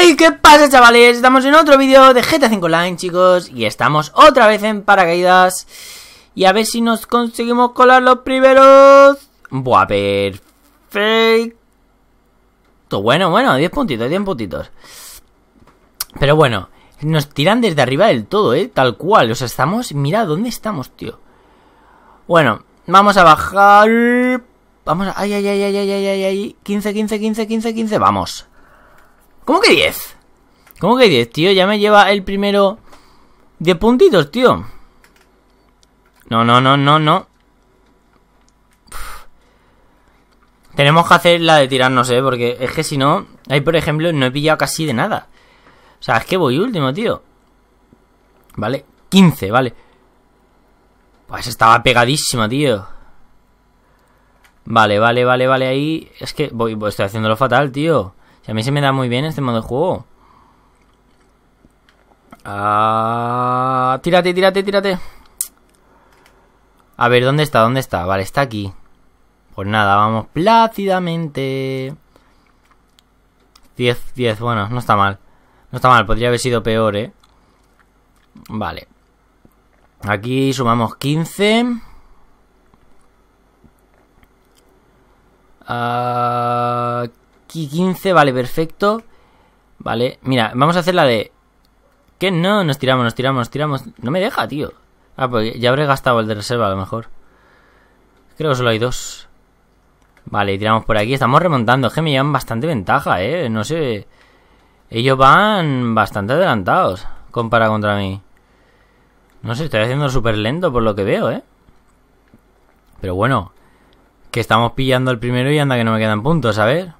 ¡Ey! ¿Qué pasa, chavales? Estamos en otro vídeo de GTA 5 line chicos. Y estamos otra vez en paracaídas. Y a ver si nos conseguimos colar los primeros. Buah, perfecto. Bueno, bueno, 10 puntitos, 10 puntitos. Pero bueno, nos tiran desde arriba del todo, ¿eh? Tal cual. O sea, estamos... Mira dónde estamos, tío. Bueno, vamos a bajar... Vamos a... Ay, ay, ay, ay, ay, ay, ay, ay. 15, 15, 15, 15, 15. Vamos. ¿Cómo que 10? ¿Cómo que 10, tío? Ya me lleva el primero 10 puntitos, tío. No, no, no, no, no. Tenemos que hacer la de tirarnos, eh, porque es que si no, ahí por ejemplo no he pillado casi de nada. O sea, es que voy último, tío. Vale, 15, vale. Pues estaba pegadísima, tío. Vale, vale, vale, vale, ahí. Es que voy, estoy haciéndolo fatal, tío a mí se me da muy bien este modo de juego. Ah, tírate, tírate, tírate. A ver, ¿dónde está? ¿Dónde está? Vale, está aquí. Pues nada, vamos plácidamente. 10, 10, bueno, no está mal. No está mal, podría haber sido peor, ¿eh? Vale. Aquí sumamos 15. 15, vale, perfecto. Vale, mira, vamos a hacer la de... ¿Qué? no, nos tiramos, nos tiramos, nos tiramos. No me deja, tío. Ah, pues ya habré gastado el de reserva a lo mejor. Creo que solo hay dos. Vale, tiramos por aquí. Estamos remontando. Es que me llevan bastante ventaja, eh. No sé. Ellos van bastante adelantados. Compara contra mí. No sé, estoy haciendo súper lento por lo que veo, eh. Pero bueno. Que estamos pillando el primero y anda que no me quedan puntos, a ver.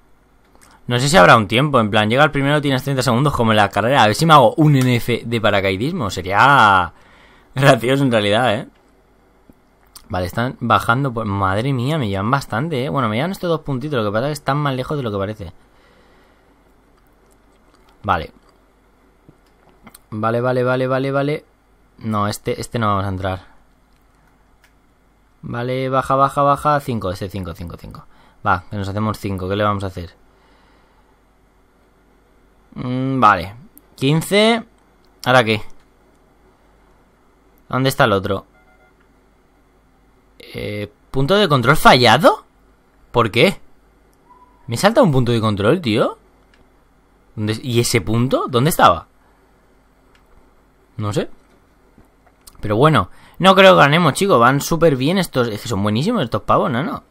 No sé si habrá un tiempo, en plan, llega el primero, tienes 30 segundos como en la carrera. A ver si me hago un NF de paracaidismo. Sería gracioso en realidad, ¿eh? Vale, están bajando. Por... Pues, madre mía, me llevan bastante, ¿eh? Bueno, me llevan estos dos puntitos. Lo que pasa es que están más lejos de lo que parece. Vale. Vale, vale, vale, vale, vale. No, este, este no vamos a entrar. Vale, baja, baja, baja. 5, ese 5, 5, 5. Va, que nos hacemos 5. ¿Qué le vamos a hacer? Mm, vale. 15. ¿Ahora qué? ¿Dónde está el otro? Eh, ¿Punto de control fallado? ¿Por qué? Me salta un punto de control, tío. ¿Y ese punto? ¿Dónde estaba? No sé. Pero bueno, no creo que ganemos, chicos. Van súper bien estos. Es que son buenísimos estos pavos, no, no.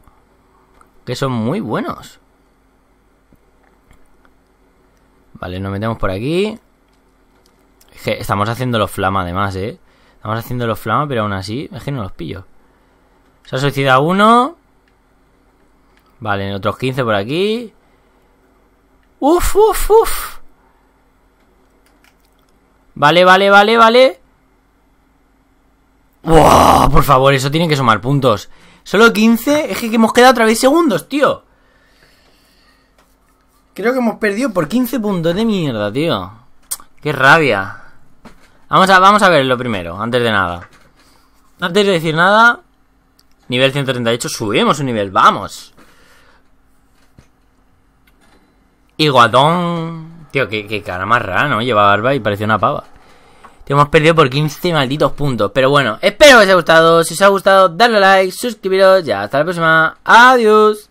Que son muy buenos. Vale, nos metemos por aquí. estamos haciendo los flama además, ¿eh? Estamos haciendo los flama, pero aún así, es que no los pillo. Se ha suicidado uno. Vale, otros 15 por aquí. Uf, uf, uf. Vale, vale, vale, vale. ¡Wow! Por favor, eso tiene que sumar puntos. Solo 15. Es que hemos quedado otra vez segundos, tío. Creo que hemos perdido por 15 puntos de mierda, tío. Qué rabia. Vamos a, vamos a ver lo primero, antes de nada. Antes de decir nada, nivel 138, subimos un nivel, vamos. Iguadón. Tío, qué, cara más rara, ¿no? Lleva barba y parece una pava. Te hemos perdido por 15 malditos puntos. Pero bueno, espero que os haya gustado. Si os ha gustado, darle like, suscribiros. Ya, hasta la próxima. Adiós.